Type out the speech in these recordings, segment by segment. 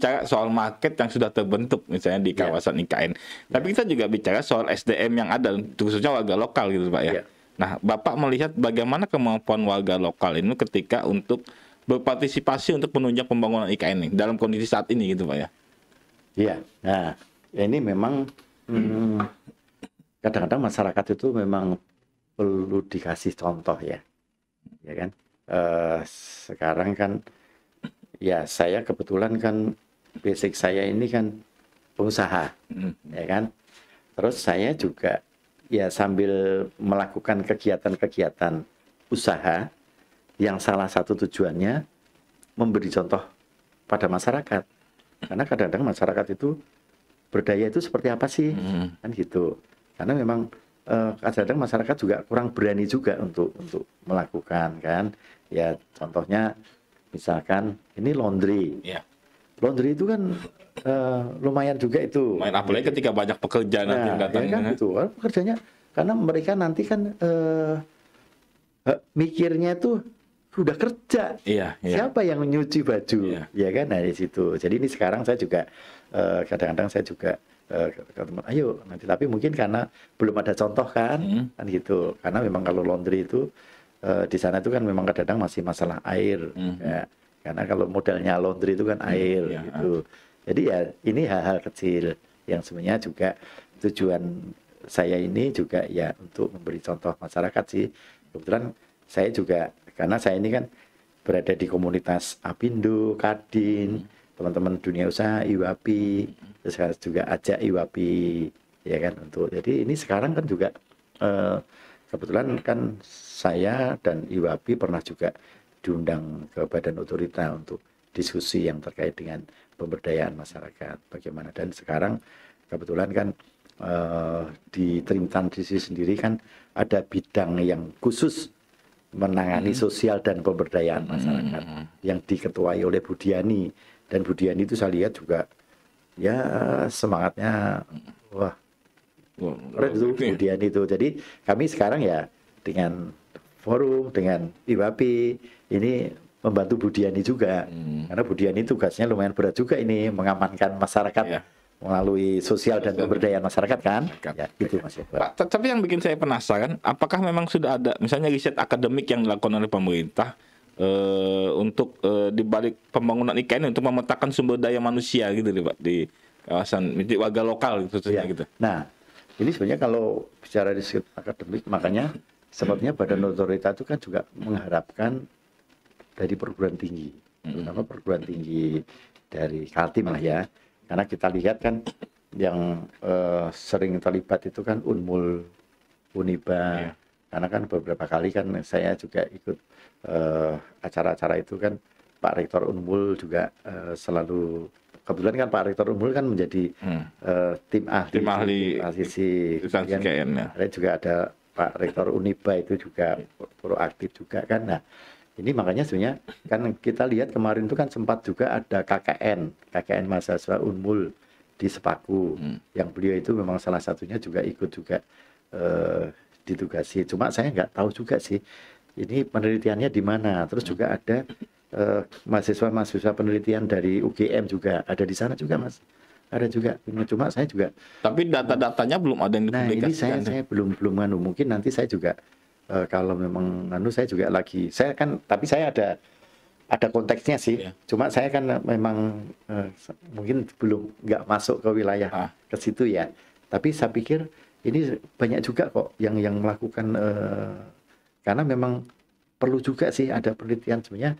bicara soal market yang sudah terbentuk misalnya di ya. kawasan yeah. IKN. Tapi ya. kita juga bicara soal SDM yang ada khususnya warga lokal gitu Pak ya. Yeah. Nah, Bapak melihat bagaimana kemampuan warga lokal ini ketika untuk berpartisipasi untuk menunjang pembangunan IKN ini dalam kondisi saat ini gitu Pak ya. Iya. Nah, ini memang hmm. Hmm, kadang-kadang hmm, masyarakat itu memang perlu dikasih contoh ya. Ya kan? Uh, sekarang kan ya saya kebetulan kan basic saya ini kan pengusaha, hmm. ya kan. Terus saya juga ya sambil melakukan kegiatan-kegiatan usaha yang salah satu tujuannya memberi contoh pada masyarakat. Karena kadang-kadang masyarakat itu berdaya itu seperti apa sih? Hmm. Kan gitu. Karena memang kadang eh, kadang-kadang masyarakat juga kurang berani juga untuk untuk melakukan kan. Ya contohnya misalkan ini laundry. Yeah laundry itu kan uh, lumayan juga itu. Main apalagi gitu. ketika banyak pekerjaan nah, nanti ya datang. Kan ya kan gitu. Pekerjanya karena mereka nanti kan uh, uh, mikirnya itu sudah kerja. Iya, iya. Siapa yang nyuci baju? Iya. Ya kan nah, dari situ. Jadi ini sekarang saya juga kadang-kadang uh, saya juga uh, teman, ayo nanti tapi mungkin karena belum ada contoh kan, hmm. kan gitu. Karena memang kalau laundry itu uh, di sana itu kan memang kadang-kadang masih masalah air. Hmm. Ya karena kalau modelnya laundry itu kan hmm, air ya, gitu. Ya. Jadi ya ini hal-hal kecil yang sebenarnya juga tujuan saya ini juga ya untuk memberi contoh masyarakat sih. Kebetulan saya juga karena saya ini kan berada di komunitas Apindo, Kadin, hmm. teman-teman dunia usaha Iwapi, hmm. terus saya juga ajak Iwapi ya kan untuk. Jadi ini sekarang kan juga eh, kebetulan kan saya dan Iwapi pernah juga diundang ke badan otorita untuk diskusi yang terkait dengan pemberdayaan masyarakat bagaimana dan sekarang kebetulan kan uh, di Sisi sendiri kan ada bidang yang khusus menangani hmm. sosial dan pemberdayaan hmm. masyarakat yang diketuai oleh Budiani dan Budiani itu saya lihat juga ya semangatnya wah keren itu ya. Budiani itu jadi kami sekarang ya dengan forum dengan IWAPI ini membantu Budiani juga hmm. karena Budiani tugasnya lumayan berat juga ini mengamankan masyarakat ya. melalui sosial dan pemberdayaan masyarakat kan masyarakat. ya gitu mas Pak tapi yang bikin saya penasaran apakah memang sudah ada misalnya riset akademik yang dilakukan oleh pemerintah uh, untuk uh, eh, dibalik pembangunan IKN untuk memetakan sumber daya manusia gitu nih Pak di kawasan di warga lokal gitu ya. gitu. Nah, ini sebenarnya kalau bicara di akademik makanya sebabnya badan otorita itu kan juga mengharapkan dari perguruan tinggi hmm. terutama perguruan tinggi dari Kaltim lah ya karena kita lihat kan yang uh, sering terlibat itu kan Unmul Uniba yeah. karena kan beberapa kali kan saya juga ikut eh, acara-acara uh, itu kan Pak Rektor Unmul juga uh, selalu kebetulan kan Pak Rektor Unmul kan menjadi hmm. uh, tim ahli tim ahli asisi kan, ya. juga ada Pak Rektor Uniba itu juga proaktif juga kan. Nah, ini makanya sebenarnya kan kita lihat kemarin itu kan sempat juga ada KKN, KKN mahasiswa Unmul di Sepaku. Hmm. Yang beliau itu memang salah satunya juga ikut juga eh, ditugasi. Cuma saya nggak tahu juga sih ini penelitiannya di mana. Terus juga ada eh, mahasiswa-mahasiswa penelitian dari UGM juga ada di sana juga, Mas ada juga cuma saya juga tapi data-datanya belum ada yang dipublikasikan nah ini saya saya belum belum anu mungkin nanti saya juga uh, kalau memang anu saya juga lagi saya kan tapi saya ada ada konteksnya sih iya. cuma saya kan memang uh, mungkin belum nggak masuk ke wilayah ah. ke situ ya tapi saya pikir ini banyak juga kok yang yang melakukan uh, karena memang perlu juga sih ada penelitian sebenarnya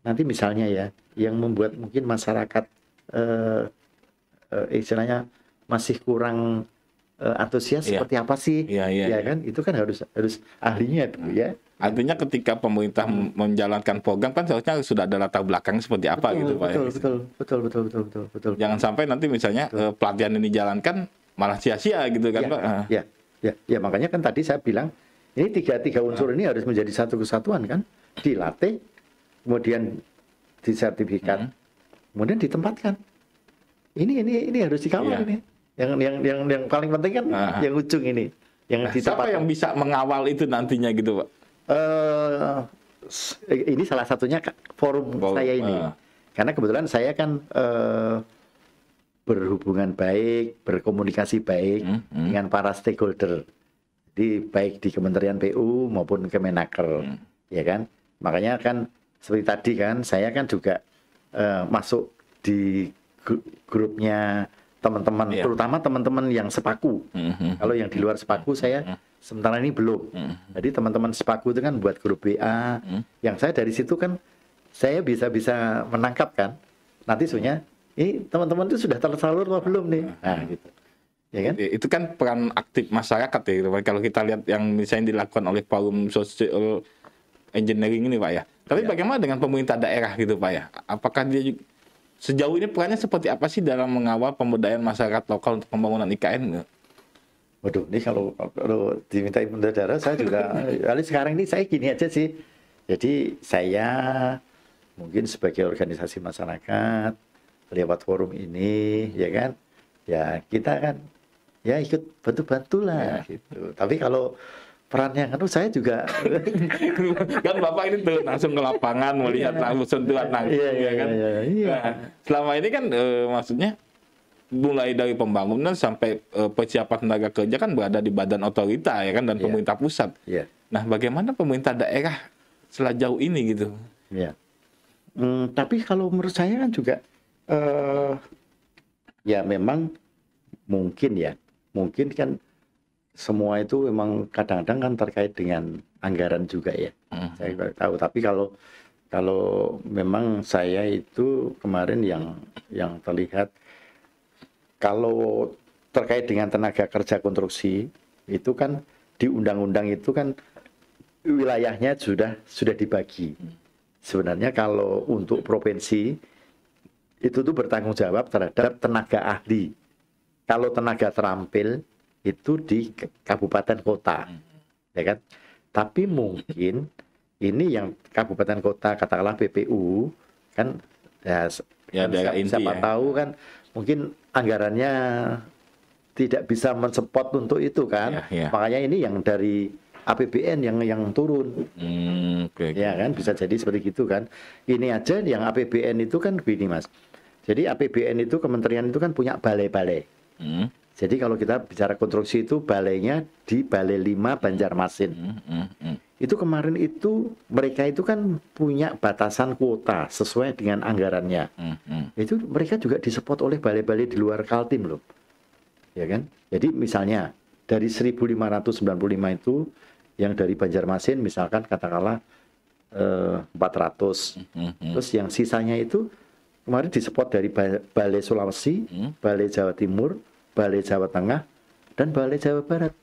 nanti misalnya ya yang membuat mungkin masyarakat uh, uh, istilahnya masih kurang uh, antusias yeah. seperti apa sih yeah, yeah, ya yeah. kan itu kan harus harus ahlinya tuh hmm. ya artinya ketika pemerintah hmm. menjalankan program kan seharusnya sudah ada latar belakang seperti apa betul, gitu pak ya? betul, ya betul betul betul betul betul betul jangan sampai nanti misalnya betul. Eh, pelatihan ini jalankan malah sia-sia gitu kan ya, pak ah. ya ya ya makanya kan tadi saya bilang ini tiga tiga unsur ini harus menjadi satu kesatuan kan dilatih kemudian disertifikat hmm. kemudian ditempatkan ini ini ini harus dikawal iya. ini. Yang yang yang yang paling penting kan nah. yang ujung ini. Yang nah, siapa yang bisa mengawal itu nantinya gitu, Pak? Uh, ini salah satunya forum, forum saya ini. Uh. Karena kebetulan saya kan uh, berhubungan baik, berkomunikasi baik hmm, hmm. dengan para stakeholder. di baik di Kementerian PU maupun Kemenaker, hmm. ya kan? Makanya kan seperti tadi kan, saya kan juga uh, masuk di grupnya teman-teman, yeah. terutama teman-teman yang sepaku. Mm-hmm. Kalau yang di luar sepaku mm-hmm. saya mm-hmm. sementara ini belum. Mm-hmm. Jadi teman-teman sepaku itu kan buat grup WA. Mm-hmm. Yang saya dari situ kan saya bisa-bisa menangkap kan. Nanti sebenarnya ini teman-teman itu sudah tersalur atau belum nih? Nah, nah gitu. Ya kan? Itu kan peran aktif masyarakat ya. Kalau kita lihat yang misalnya dilakukan oleh forum sosial engineering ini Pak ya. Tapi ya. bagaimana dengan pemerintah daerah gitu Pak ya? Apakah dia Sejauh ini perannya seperti apa sih dalam mengawal pemberdayaan masyarakat lokal untuk pembangunan IKN? Waduh, ini kalau, kalau diminta pemerintah daerah saya juga. kali sekarang ini saya gini aja sih. Jadi saya mungkin sebagai organisasi masyarakat lewat forum ini, ya kan? Ya kita kan ya ikut bantu-bantulah ya. gitu. gitu. Tapi kalau perannya kan saya juga kan bapak ini tuh langsung ke lapangan melihat yeah. langsung sentuhan iya, langsung iya, ya kan yeah, iya, Nah, selama ini kan e, maksudnya mulai dari pembangunan sampai e, persiapan tenaga kerja kan berada di badan otorita ya kan dan yeah. pemerintah pusat yeah. nah bagaimana pemerintah daerah jauh ini gitu yeah. mm, tapi kalau menurut saya kan juga uh, ya memang mungkin ya mungkin kan semua itu memang kadang-kadang kan terkait dengan anggaran juga ya. Hmm. Saya tahu. Tapi kalau kalau memang saya itu kemarin yang yang terlihat kalau terkait dengan tenaga kerja konstruksi itu kan di undang-undang itu kan wilayahnya sudah sudah dibagi. Sebenarnya kalau untuk provinsi itu tuh bertanggung jawab terhadap tenaga ahli. Kalau tenaga terampil itu di kabupaten kota, ya kan? Tapi mungkin ini yang kabupaten kota katakanlah PPU kan ya, ya kan siapa, siapa ya. tahu kan mungkin anggarannya tidak bisa mensupport untuk itu kan, ya, ya. makanya ini yang dari APBN yang yang turun, hmm, okay, ya kan bisa jadi seperti itu kan. Ini aja yang APBN itu kan begini mas. Jadi APBN itu kementerian itu kan punya balai-balai. Hmm. Jadi kalau kita bicara konstruksi itu balainya di Balai 5 Banjarmasin. Mm, mm, Itu kemarin itu mereka itu kan punya batasan kuota sesuai dengan anggarannya. Mm, mm. Itu mereka juga disupport oleh balai-balai di luar Kaltim loh. Ya kan? Jadi misalnya dari 1595 itu yang dari Banjarmasin misalkan katakanlah eh, 400. Mm, mm. Terus yang sisanya itu kemarin disupport dari Balai Sulawesi, mm. Balai Jawa Timur, Balai Jawa Tengah dan Balai Jawa Barat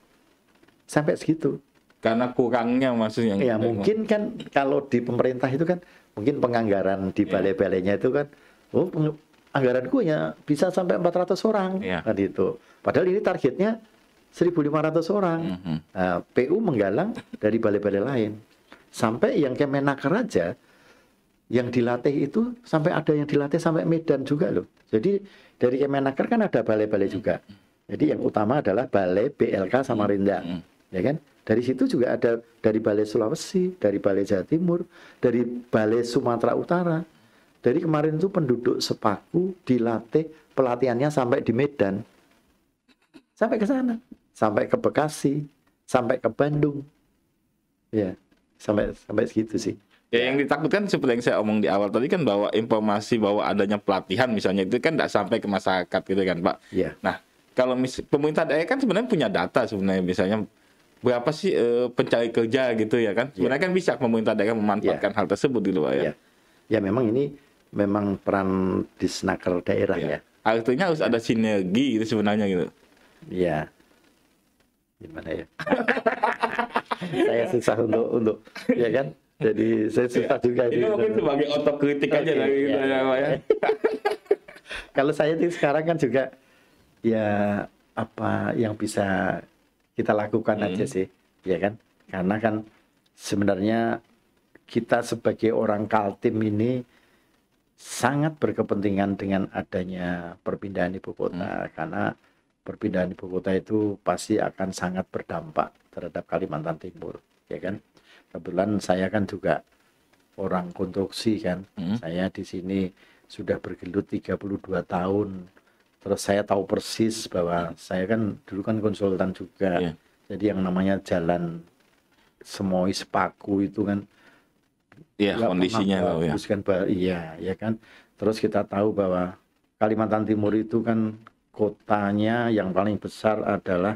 sampai segitu karena kurangnya maksudnya ya mungkin kan kalau di pemerintah itu kan mungkin penganggaran di iya. balai-balainya itu kan oh anggaranku ya bisa sampai 400 orang ya. kan itu padahal ini targetnya 1.500 orang mm -hmm. nah, PU menggalang dari balai-balai lain sampai yang Kemenaker aja yang dilatih itu sampai ada yang dilatih sampai Medan juga loh jadi dari Kemenaker kan ada balai-balai hmm. juga. Jadi yang utama adalah balai BLK Samarinda, hmm. hmm. ya kan? Dari situ juga ada dari Balai Sulawesi, dari Balai Jawa Timur, dari Balai Sumatera Utara. Dari kemarin itu penduduk sepaku dilatih pelatihannya sampai di Medan, sampai ke sana, sampai ke Bekasi, sampai ke Bandung, ya sampai sampai segitu sih. Ya, yang ditakutkan seperti yang saya omong di awal tadi kan bahwa informasi bahwa adanya pelatihan misalnya itu kan tidak sampai ke masyarakat gitu kan Pak. Iya. Nah kalau pemerintah daerah kan sebenarnya punya data sebenarnya misalnya berapa sih e, pencari kerja gitu ya kan. Sebenarnya ya. kan bisa pemerintah daerah memanfaatkan ya. hal tersebut di gitu, luar ya. ya. Ya memang ini memang peran di disnaker daerah ya. ya. Artinya harus ada sinergi gitu sebenarnya gitu. Iya. Gimana ya? saya susah untuk untuk ya kan jadi saya cerita juga ini. Ini mungkin sebagai otokritik okay, aja gitu ya. ya. Iya. Kalau saya sih sekarang kan juga ya apa yang bisa kita lakukan hmm. aja sih, ya kan? Karena kan sebenarnya kita sebagai orang Kaltim ini sangat berkepentingan dengan adanya perpindahan ibu kota hmm. karena perpindahan ibu kota itu pasti akan sangat berdampak terhadap Kalimantan Timur, ya kan? kebetulan saya kan juga orang hmm. konstruksi kan. Hmm. Saya di sini sudah bergelut 32 tahun. Terus saya tahu persis bahwa saya kan dulu kan konsultan juga. Yeah. Jadi yang namanya jalan semoi sepaku itu kan ya yeah, kondisinya ya. Kan, iya, ya kan. Terus kita tahu bahwa Kalimantan Timur itu kan kotanya yang paling besar adalah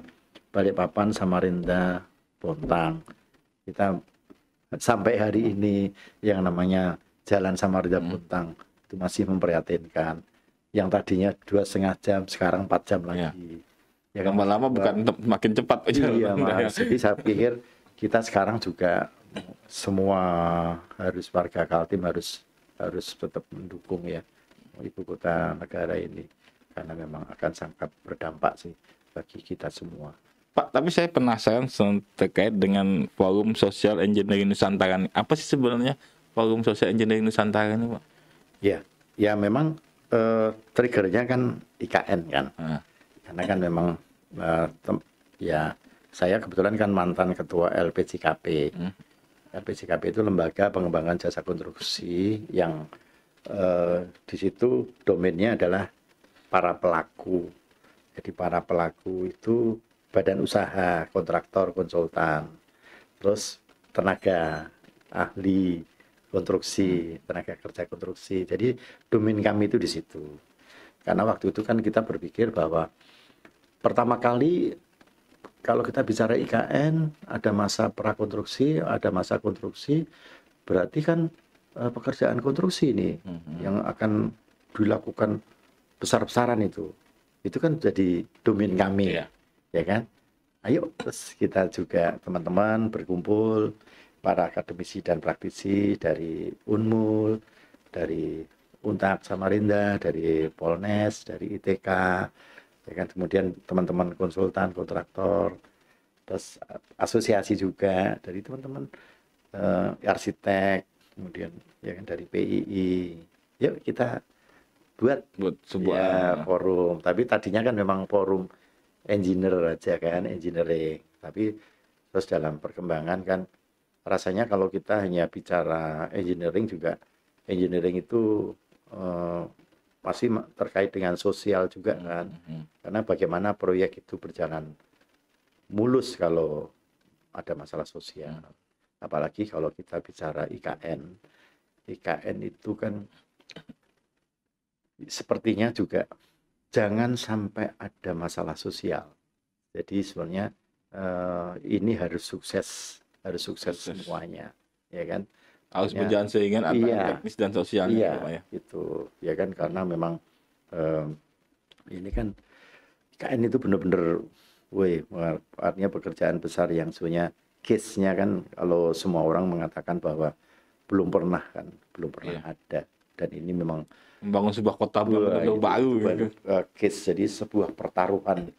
Balikpapan, Samarinda, Bontang. Kita sampai hari hmm. ini yang namanya Jalan Rida Puntang hmm. itu masih memprihatinkan. Yang tadinya dua setengah jam sekarang empat jam ya. lagi. Ya, ya kan? lama-lama bukan makin cepat aja. Iya ya. Jadi saya pikir kita sekarang juga semua harus warga Kaltim harus harus tetap mendukung ya ibu kota negara ini karena memang akan sangat berdampak sih bagi kita semua. Pak, tapi saya penasaran terkait dengan Forum sosial Engineering Nusantara ini. Apa sih sebenarnya Forum sosial Engineering Nusantara ini, Pak? Ya, ya memang uh, triggernya kan IKN kan. Ah. Karena kan memang eh, ya saya kebetulan kan mantan ketua LPCKP. Hmm. LPCKP itu lembaga pengembangan jasa konstruksi yang uh, di situ domainnya adalah para pelaku. Jadi para pelaku itu badan usaha, kontraktor, konsultan, terus tenaga ahli konstruksi, tenaga kerja konstruksi. Jadi domain kami itu di situ. Karena waktu itu kan kita berpikir bahwa pertama kali kalau kita bicara IKN ada masa prakonstruksi, ada masa konstruksi, berarti kan eh, pekerjaan konstruksi ini mm-hmm. yang akan dilakukan besar-besaran itu. Itu kan jadi domain kami. Yeah ya kan? Ayo terus kita juga teman-teman berkumpul para akademisi dan praktisi dari Unmul, dari Untak Samarinda, dari Polnes, dari ITK, ya kan? Kemudian teman-teman konsultan, kontraktor, terus asosiasi juga dari teman-teman uh, arsitek, kemudian ya kan dari PII. Yuk kita buat buat sebuah ya, forum. Tapi tadinya kan memang forum engineer aja kan engineering tapi terus dalam perkembangan kan rasanya kalau kita hanya bicara engineering juga engineering itu eh, pasti terkait dengan sosial juga hmm, kan hmm, hmm. karena bagaimana proyek itu berjalan mulus kalau ada masalah sosial apalagi kalau kita bicara IKN IKN itu kan sepertinya juga jangan sampai ada masalah sosial. Jadi sebenarnya uh, ini harus sukses, harus sukses, sukses. semuanya, ya kan? Harus ya, berjalan seiringan antara iya, teknis dan sosialnya, iya, ya, ya? Itu, ya kan? Karena memang uh, ini kan KN itu benar-benar, woi, artinya pekerjaan besar yang sebenarnya case-nya kan kalau semua orang mengatakan bahwa belum pernah kan, belum pernah iya. ada dan ini memang membangun sebuah kota benar baru gitu. Uh, case jadi sebuah pertaruhan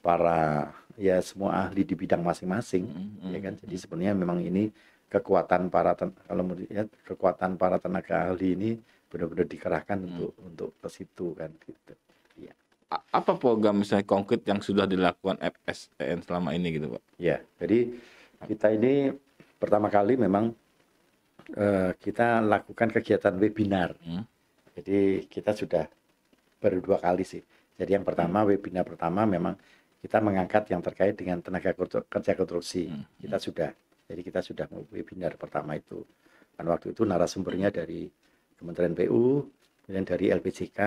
para ya semua ahli di bidang masing-masing mm-hmm. mm-hmm ya kan jadi mm-hmm. sebenarnya memang ini kekuatan para kalau melihat ya, kekuatan para tenaga ahli ini benar-benar dikerahkan mm-hmm. untuk untuk ke situ kan gitu ya apa program misalnya konkret yang sudah dilakukan FSN e selama ini gitu pak ya jadi kita ini pertama kali memang Eh, kita lakukan kegiatan webinar. Hmm. Jadi kita sudah baru dua kali sih. Jadi yang pertama hmm. webinar pertama memang kita mengangkat yang terkait dengan tenaga kerja konstruksi. Hmm, hmm. Kita sudah. Jadi kita sudah webinar pertama itu. Dan waktu itu narasumbernya hmm. dari Kementerian PU, kemudian dari LPJK,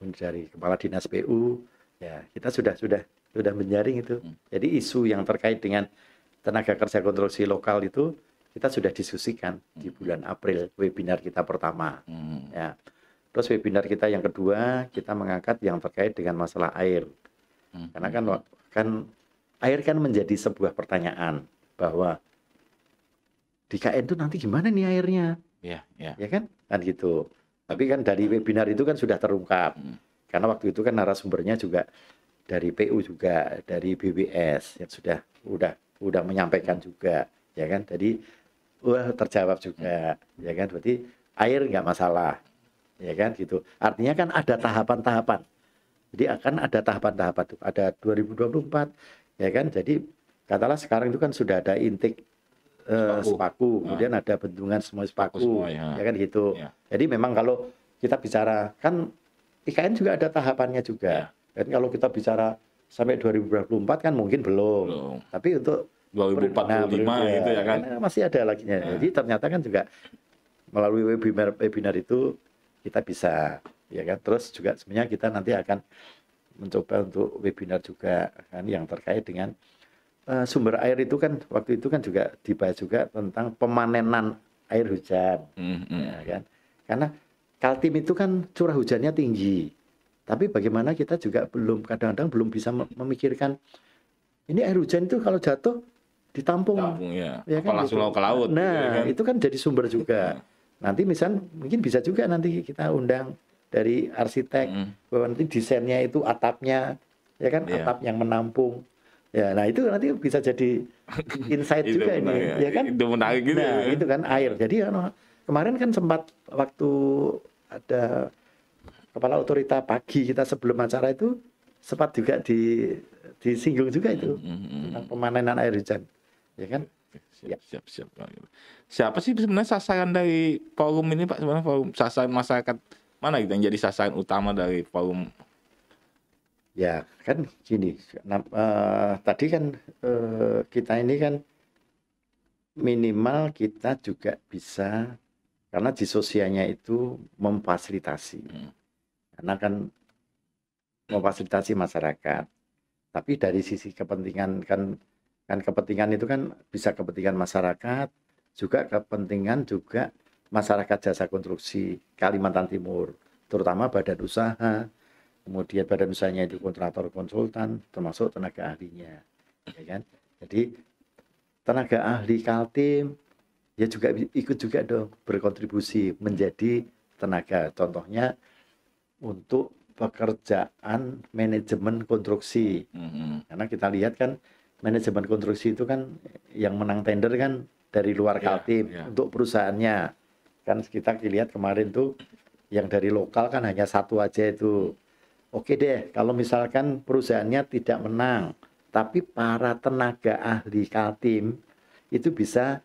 kemudian dari Kepala Dinas PU. Ya, kita sudah sudah sudah menjaring itu. Hmm. Jadi isu yang terkait dengan tenaga kerja konstruksi lokal itu kita sudah diskusikan hmm. di mm-hmm. bulan April webinar kita pertama hmm. ya terus webinar kita yang kedua kita mengangkat yang terkait dengan masalah air hmm. karena kan kan air kan menjadi sebuah pertanyaan bahwa di KN itu nanti gimana nih airnya ya ya kan kan gitu tapi kan dari webinar itu kan sudah terungkap hmm. karena waktu itu kan narasumbernya juga dari PU juga dari BWS yang sudah udah udah menyampaikan juga ya kan jadi wah terjawab juga ya kan berarti air nggak masalah ya kan gitu artinya kan ada tahapan-tahapan jadi akan ada tahapan-tahapan tuh ada 2024 ya kan jadi katalah sekarang itu kan sudah ada intik eh, sepaku, kemudian Nah. kemudian ada bendungan semua sepaku semua, ya. ya kan gitu ya. jadi memang kalau kita bicara kan IKN juga ada tahapannya juga ya. dan kalau kita bicara sampai 2024 kan mungkin belum, belum. tapi untuk 2045 lima nah, itu ya kan. masih ada lagi. Ya. Jadi ternyata kan juga melalui webinar webinar itu kita bisa ya kan. Terus juga sebenarnya kita nanti akan mencoba untuk webinar juga kan yang terkait dengan uh, sumber air itu kan waktu itu kan juga dibahas juga tentang pemanenan air hujan mm -hmm. ya kan. Karena Kaltim itu kan curah hujannya tinggi. Tapi bagaimana kita juga belum kadang-kadang belum bisa memikirkan ini air hujan itu kalau jatuh ditampung. Tampung, ya. ya kan, langsung gitu. ke laut. Nah, gitu ya kan? itu kan jadi sumber juga. Iya. nanti misal mungkin bisa juga nanti kita undang dari arsitek mm. bahwa nanti desainnya itu atapnya ya kan yeah. atap yang menampung ya nah itu nanti bisa jadi insight juga ini ya. ya kan itu menarik gitu nah, ya. itu kan air jadi kan, kemarin kan sempat waktu ada kepala otorita pagi kita sebelum acara itu sempat juga di disinggung juga itu mm -hmm. tentang pemanenan air hujan ya kan? Siap, ya. siap, siap. Nah, gitu. Siapa sih sebenarnya sasaran dari forum ini Pak? Sebenarnya forum sasaran masyarakat mana gitu yang jadi sasaran utama dari forum? Ya kan gini, nah, uh, tadi kan uh, kita ini kan minimal kita juga bisa karena di sosialnya itu memfasilitasi. Hmm. Karena kan memfasilitasi masyarakat. Tapi dari sisi kepentingan kan kan kepentingan itu kan bisa kepentingan masyarakat juga kepentingan juga masyarakat jasa konstruksi Kalimantan Timur terutama badan usaha kemudian badan usahanya itu kontraktor konsultan termasuk tenaga ahlinya ya kan jadi tenaga ahli Kaltim ya juga ikut juga dong berkontribusi menjadi tenaga contohnya untuk pekerjaan manajemen konstruksi mm -hmm. karena kita lihat kan manajemen konstruksi itu kan yang menang tender kan dari luar iya, Kaltim yeah. untuk perusahaannya. Kan kita lihat kemarin tuh yang dari lokal kan hanya satu aja itu. Oke deh, kalau misalkan perusahaannya tidak menang, tapi para tenaga ahli Kaltim itu bisa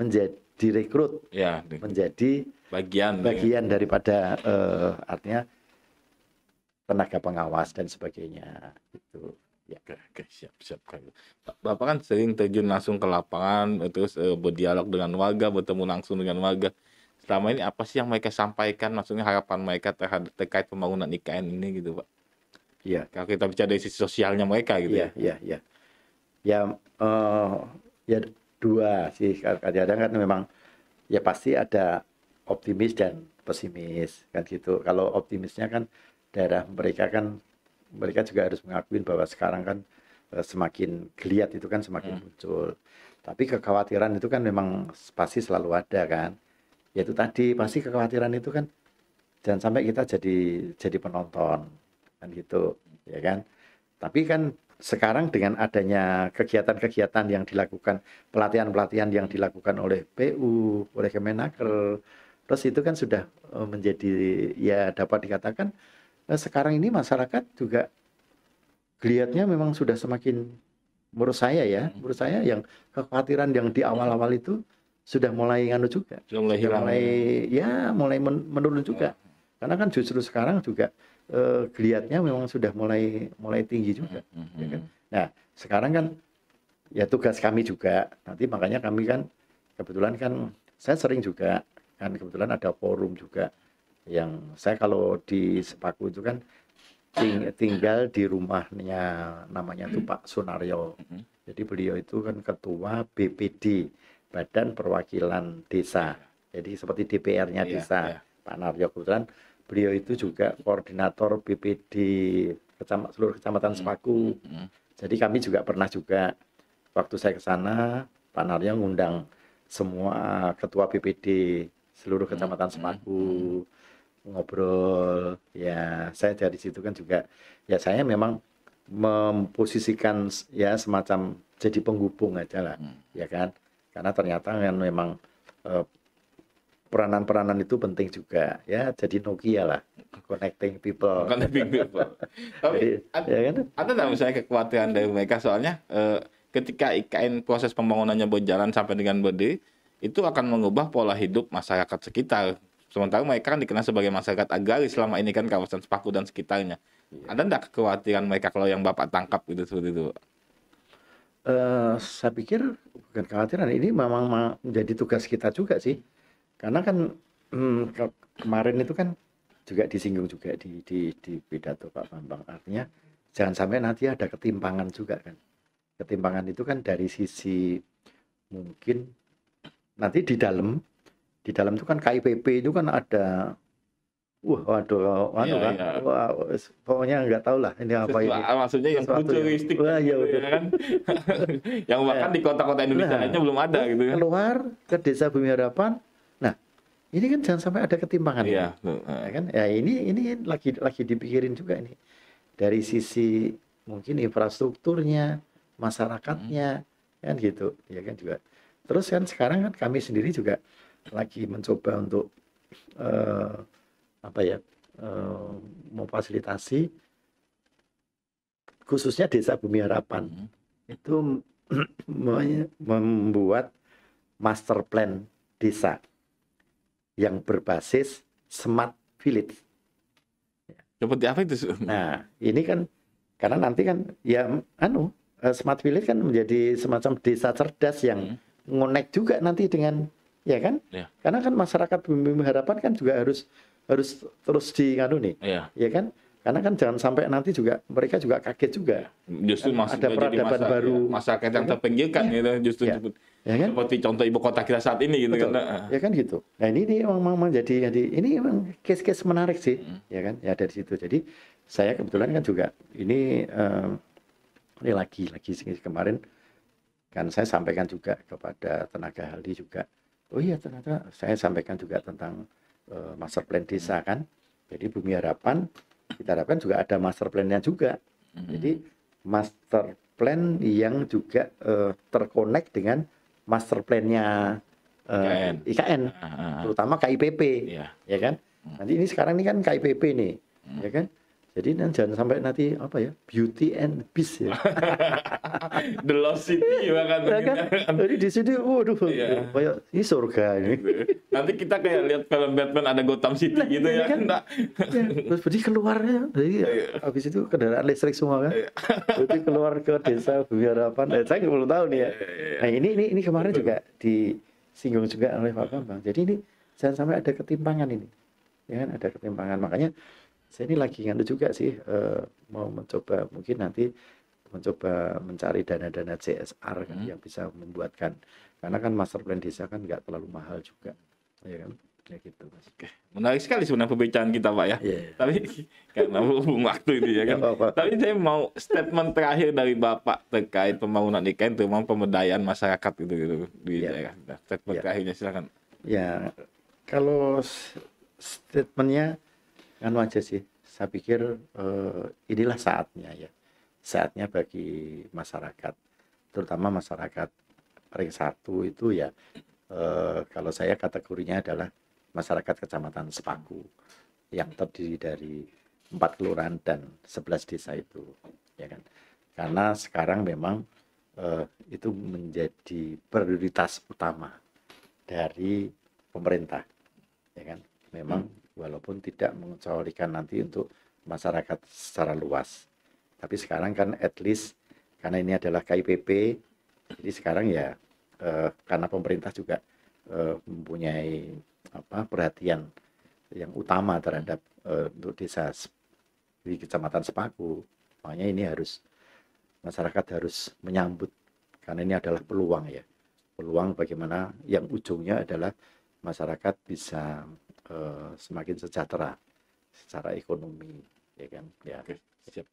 menjadi direkrut, ya, menjadi bagian ya. bagian ya. daripada uh, artinya tenaga pengawas dan sebagainya. Itu. Ya, oke, oke, siap, siap. Bapak kan sering terjun langsung ke lapangan, terus eh, berdialog dengan warga, bertemu langsung dengan warga. Selama ini apa sih yang mereka sampaikan? Maksudnya harapan mereka terhadap terkait pembangunan IKN ini gitu, Pak? Iya. Kalau kita bicara dari sisi sosialnya mereka gitu. Iya, iya, iya. Ya, uh, ya dua sih. Kadang-kadang kan memang ya pasti ada optimis dan pesimis kan gitu. Kalau optimisnya kan daerah mereka kan mereka juga harus mengakui bahwa sekarang kan eh, semakin geliat itu kan semakin hmm. muncul. Tapi kekhawatiran itu kan memang pasti selalu ada kan. Yaitu tadi pasti kekhawatiran itu kan jangan sampai kita jadi jadi penonton kan gitu ya kan. Tapi kan sekarang dengan adanya kegiatan-kegiatan yang dilakukan pelatihan-pelatihan yang dilakukan oleh PU, oleh Kemenaker, terus itu kan sudah eh, menjadi ya dapat dikatakan Nah, sekarang ini masyarakat juga kelihatnya memang sudah semakin menurut saya ya, hmm. menurut saya yang kekhawatiran yang di awal-awal itu sudah mulai nganu juga. Sudah mulai hilang. Mulai ya, ya mulai menurun juga. Hmm. Karena kan justru sekarang juga eh, uh, memang sudah mulai mulai tinggi juga. -hmm. hmm ya kan? Nah, sekarang kan ya tugas kami juga. Nanti makanya kami kan kebetulan kan saya sering juga kan kebetulan ada forum juga yang saya kalau di Sepaku itu kan ting tinggal di rumahnya namanya itu Pak Sunaryo. Mm-hmm. Jadi beliau itu kan ketua BPD Badan Perwakilan Desa. Jadi seperti DPR-nya iya, desa. Yeah, yeah. Pak Naryo kebetulan beliau itu juga koordinator BPD kecam seluruh kecamatan mm-hmm. Sepaku. Mm-hmm. Jadi kami juga pernah juga waktu saya ke sana Pak Naryo ngundang semua ketua BPD seluruh kecamatan Sepaku ngobrol ya saya dari situ kan juga ya saya memang memposisikan ya semacam jadi penghubung aja lah hmm. ya kan karena ternyata kan memang eh, peranan-peranan itu penting juga ya jadi Nokia lah connecting people connecting people tapi jadi, ya kan? ada nggak misalnya kekhawatiran dari mereka soalnya eh, ketika IKN proses pembangunannya berjalan sampai dengan berdiri itu akan mengubah pola hidup masyarakat sekitar Sementara mereka kan dikenal sebagai masyarakat agraris selama ini kan kawasan Sepaku dan sekitarnya. Ya. Ada tidak kekhawatiran mereka kalau yang Bapak tangkap gitu seperti itu? Uh, saya pikir bukan kekhawatiran, ini memang menjadi tugas kita juga sih karena kan hmm, ke kemarin itu kan juga disinggung juga di di di pidato Pak Bambang artinya jangan sampai nanti ada ketimpangan juga kan ketimpangan itu kan dari sisi mungkin nanti di dalam di dalam itu kan KIPP itu kan ada wah waduh waduh ya, kan iya. Wah, pokoknya nggak tahu lah ini apa Sesuatu, ini maksudnya yang futuristik ya. wah, ya, ya kan yang bahkan ya. di kota-kota nah, Indonesia nah, belum ada gitu kan keluar ke desa bumi harapan nah ini kan jangan sampai ada ketimpangan Iya, ya kan ya ini ini lagi lagi dipikirin juga ini dari sisi mungkin infrastrukturnya masyarakatnya hmm. kan gitu ya kan juga terus kan sekarang kan kami sendiri juga lagi mencoba untuk uh, apa ya uh, memfasilitasi khususnya desa Bumi Harapan hmm. itu membuat master plan desa yang berbasis smart village. Seperti apa itu? Nah, ini kan karena nanti kan ya anu eh, smart village kan menjadi semacam desa cerdas yang hmm. ngonek juga nanti dengan ya kan? Ya. Karena kan masyarakat pemimpin harapan kan juga harus harus terus nih, ya. ya kan? Karena kan jangan sampai nanti juga mereka juga kaget juga. Justru kan ada peradaban masa, baru, ya, masyarakat yang ya kan? terpinggirkan ya. gitu, justru ya. Ya kan? seperti contoh ibu kota kita saat ini gitu kan. Nah. Ya kan gitu. Nah ini ini memang jadi jadi ini memang case-case menarik sih, hmm. ya kan? Ya dari situ. Jadi saya kebetulan kan juga ini um, ini lagi lagi kemarin kan saya sampaikan juga kepada tenaga ahli juga oh iya ternyata saya sampaikan juga tentang uh, master plan desa kan jadi bumi harapan kita harapkan juga ada master plan plannya juga jadi master plan yang juga uh, terkonek dengan master plannya uh, eh, IKN, IKN uh, ah, ah, ah. terutama KIPP Iya, ya kan mm. nanti ini sekarang ini kan KIPP nih hmm. ya mm. kan jadi jangan sampai nanti apa ya beauty and beast ya. The lost city bahkan. Iya. Ya kan? Iya kan? Iya kan? Jadi di sini, waduh, iya. kayak ini surga ini. nanti kita kayak lihat film Batman ada Gotham City nah, gitu ya. Kan? Nah. ya. Terus jadi keluarnya, jadi ya, iya. habis itu kendaraan listrik semua kan. Yeah. Berarti keluar ke desa biarapan. Eh, saya belum tahu nih ya. Nah ini ini ini kemarin juga disinggung juga oleh Pak Bambang. Jadi ini jangan sampai ada ketimpangan ini. Ya kan ada ketimpangan. Makanya saya ini lagi nganu juga sih uh, mau mencoba mungkin nanti mencoba mencari dana-dana CSR kan hmm. yang bisa membuatkan karena kan master plan desa kan nggak terlalu mahal juga ya kan ya gitu mas. Menarik sekali sebenarnya pembicaraan kita pak ya. Yeah. Tapi karena berhubung waktu ini ya kan. Tapi saya mau statement terakhir dari bapak terkait pembangunan IKN terutama pemberdayaan masyarakat gitu gitu di yeah. daerah. Nah, statement yeah. terakhirnya silakan. Ya yeah. kalau statementnya kan aja sih. Saya pikir uh, inilah saatnya ya. Saatnya bagi masyarakat, terutama masyarakat ring satu itu ya. uh, kalau saya kategorinya adalah masyarakat kecamatan Sepaku yang terdiri dari empat kelurahan dan sebelas desa itu, ya kan? Karena sekarang memang uh, itu menjadi prioritas utama dari pemerintah, ya kan? Memang walaupun tidak mengecualikan nanti untuk masyarakat secara luas. Tapi sekarang kan at least karena ini adalah KIPP, jadi sekarang ya eh, karena pemerintah juga eh, mempunyai apa perhatian yang utama terhadap eh, untuk desa di kecamatan Sepaku, makanya ini harus masyarakat harus menyambut karena ini adalah peluang ya, peluang bagaimana yang ujungnya adalah masyarakat bisa Eh, semakin sejahtera secara ekonomi, ya kan? Ya. Oke, siap.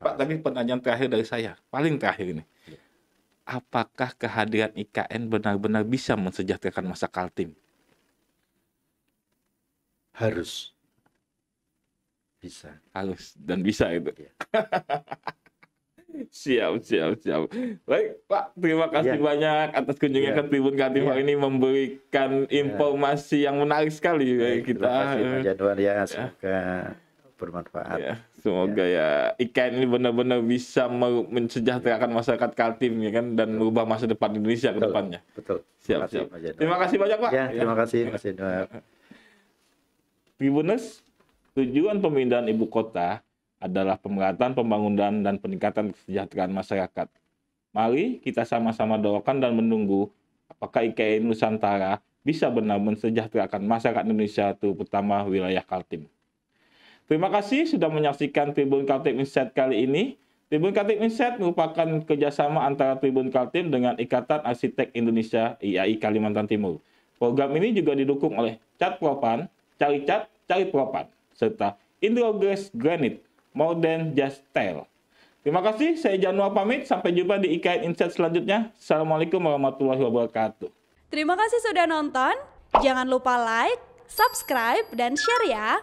Pak, tapi pertanyaan terakhir dari saya, paling terakhir ini. Ya. Apakah kehadiran IKN benar-benar bisa mensejahterakan masa Kaltim? Harus. Bisa. Harus dan bisa itu. Ya. siap, siap, siap. Baik, Pak, terima kasih ya. banyak atas kunjungnya ya. ke Tribun Katifa ya. ini memberikan iya. informasi ya. yang menarik sekali iya, Baik, kita. Terima kasih Pak Jadwar ya, iya. semoga bermanfaat. Ya, semoga ya, ya ikan ini benar-benar bisa mensejahterakan masyarakat Kaltim ya kan dan betul. merubah masa depan Indonesia ke depannya. Betul. Siap, terima siap. Kasih, terima kasih banyak, Pak. Ya, terima ya. kasih Mas Jadwar. Tribuners, tujuan pemindahan ibu kota adalah pemerataan pembangunan dan peningkatan kesejahteraan masyarakat. Mari kita sama-sama doakan dan menunggu apakah IKN Nusantara bisa benar mensejahterakan masyarakat Indonesia terutama wilayah Kaltim. Terima kasih sudah menyaksikan Tribun Kaltim Insight kali ini. Tribun Kaltim Insight merupakan kerjasama antara Tribun Kaltim dengan Ikatan Arsitek Indonesia IAI Kalimantan Timur. Program ini juga didukung oleh Cat Propan, Cari Cat, Cari Propan, serta Indrogres Granite more than just tell. Terima kasih, saya Januar pamit. Sampai jumpa di IKN Insight selanjutnya. Assalamualaikum warahmatullahi wabarakatuh. Terima kasih sudah nonton. Jangan lupa like, subscribe, dan share ya.